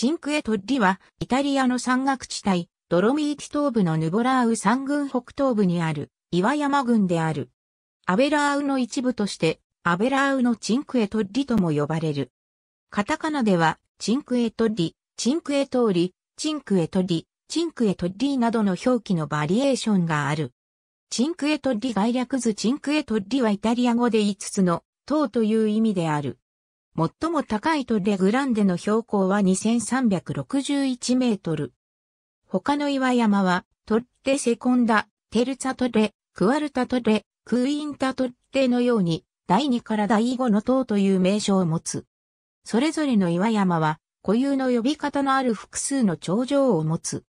チンクエ・トッリは、イタリアの山岳地帯、ドロミーティ東部のヌボラーウ山群北東部にある、岩山群である。アベラーウの一部として、アベラーウのチンクエ・トッリとも呼ばれる。カタカナでは、チンクエ・トッリ、チンクエ・トーリ、チンクエ・トッリ、チンクエ・トッリなどの表記のバリエーションがある。チンクエ・トッリ概略図チンクエ・トッリはイタリア語で5つの、塔という意味である。最も高いトレグランデの標高は2361メートル。他の岩山は、トッレセコンダ、テルツァトレ、クワルタトレ、クインタトッレのように、第2から第5の塔という名称を持つ。それぞれの岩山は、固有の呼び方のある複数の頂上を持つ。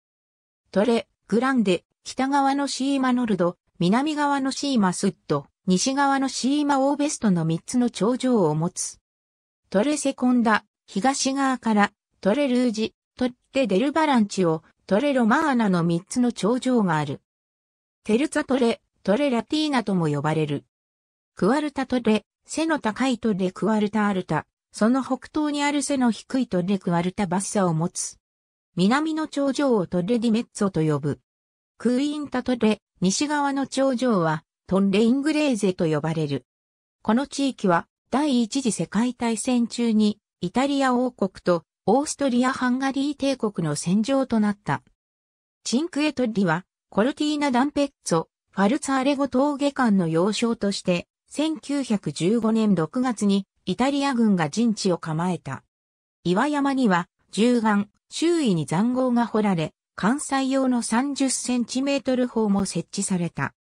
トレ、グランデ、北側のシーマノルド、南側のシーマスッド、西側のシーマオーベストの3つの頂上を持つ。トレセコンダ、東側からトレルージ、トッテデルバランチをトレロマーナの3つの頂上がある。テルツァトレ、トレラティーナとも呼ばれる。クワルタトレ、背の高いトレクワルタアルタ、その北東にある背の低いトレクワルタバッサを持つ。南の頂上をトレディメッツォと呼ぶ。クイーンタトレ、西側の頂上はトンレイングレーゼと呼ばれる。この地域は第一次世界大戦中にイタリア王国とオーストリア・ハンガリー帝国の戦場となった。チンクエトリはコルティーナ・ダンペッツォ、ファルツァーレゴ峠間の要衝として1915年6月にイタリア軍が陣地を構えた。岩山には銃眼、周囲に残壕が掘られ、関西用の30センチメートル砲も設置された。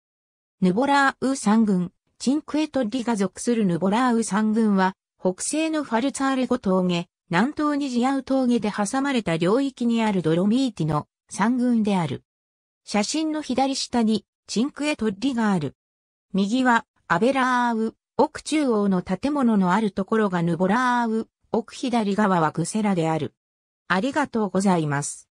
ヌボラーウー三軍、チンクエトリが属するヌボラーウ山群は、北西のファルツァーレゴ峠、南東にジアウ峠で挟まれた領域にあるドロミーティの山群である。写真の左下に、チンクエトリがある。右は、アベラーウ、奥中央の建物のあるところがヌボラーウ、奥左側はグセラである。ありがとうございます。